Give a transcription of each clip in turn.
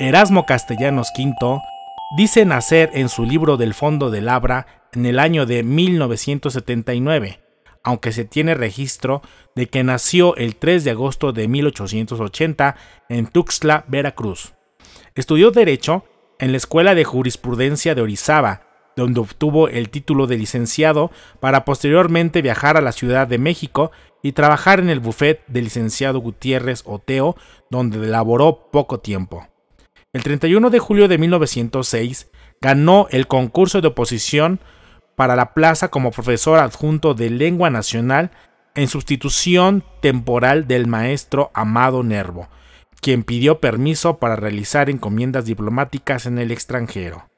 Erasmo Castellanos V dice nacer en su libro Del Fondo de Labra en el año de 1979, aunque se tiene registro de que nació el 3 de agosto de 1880 en Tuxtla, Veracruz. Estudió Derecho en la Escuela de Jurisprudencia de Orizaba, donde obtuvo el título de licenciado para posteriormente viajar a la Ciudad de México y trabajar en el bufet del licenciado Gutiérrez Oteo, donde laboró poco tiempo. El 31 de julio de 1906 ganó el concurso de oposición para la plaza como profesor adjunto de lengua nacional en sustitución temporal del maestro Amado Nervo, quien pidió permiso para realizar encomiendas diplomáticas en el extranjero.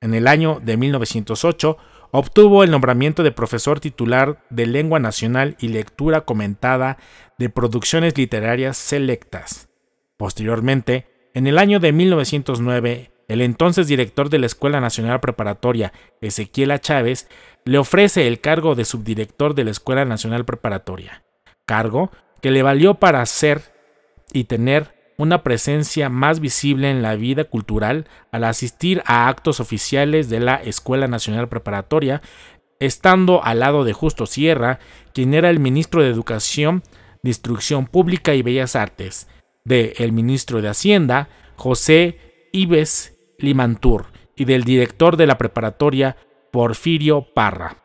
En el año de 1908 obtuvo el nombramiento de profesor titular de lengua nacional y lectura comentada de producciones literarias selectas. Posteriormente, en el año de 1909, el entonces director de la Escuela Nacional Preparatoria, Ezequiel Chávez, le ofrece el cargo de subdirector de la Escuela Nacional Preparatoria, cargo que le valió para ser y tener una presencia más visible en la vida cultural al asistir a actos oficiales de la Escuela Nacional Preparatoria, estando al lado de Justo Sierra, quien era el ministro de Educación, Instrucción Pública y Bellas Artes, de el ministro de Hacienda, José Ives Limantur, y del director de la preparatoria, Porfirio Parra,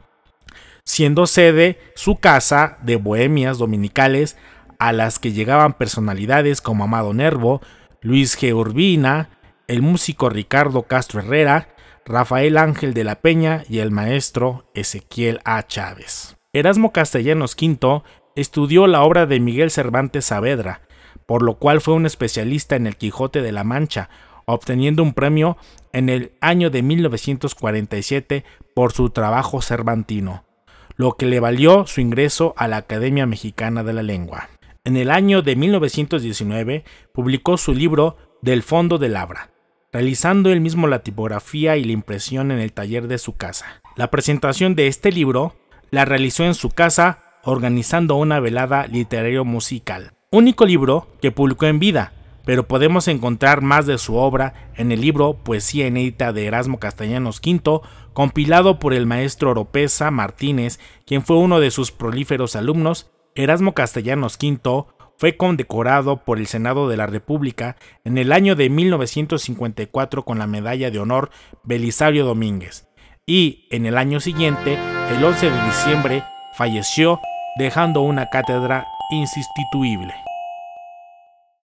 siendo sede su casa de bohemias dominicales a las que llegaban personalidades como Amado Nervo, Luis G. Urbina, el músico Ricardo Castro Herrera, Rafael Ángel de la Peña y el maestro Ezequiel A. Chávez. Erasmo Castellanos V estudió la obra de Miguel Cervantes Saavedra, por lo cual fue un especialista en el Quijote de la Mancha, obteniendo un premio en el año de 1947 por su trabajo cervantino, lo que le valió su ingreso a la Academia Mexicana de la Lengua. En el año de 1919 publicó su libro Del Fondo de Labra, realizando él mismo la tipografía y la impresión en el taller de su casa. La presentación de este libro la realizó en su casa organizando una velada literario-musical único libro que publicó en vida, pero podemos encontrar más de su obra en el libro Poesía inédita de Erasmo Castellanos V, compilado por el maestro Oropesa Martínez, quien fue uno de sus prolíferos alumnos. Erasmo Castellanos V fue condecorado por el Senado de la República en el año de 1954 con la medalla de honor Belisario Domínguez y en el año siguiente, el 11 de diciembre, falleció dejando una cátedra insustituible.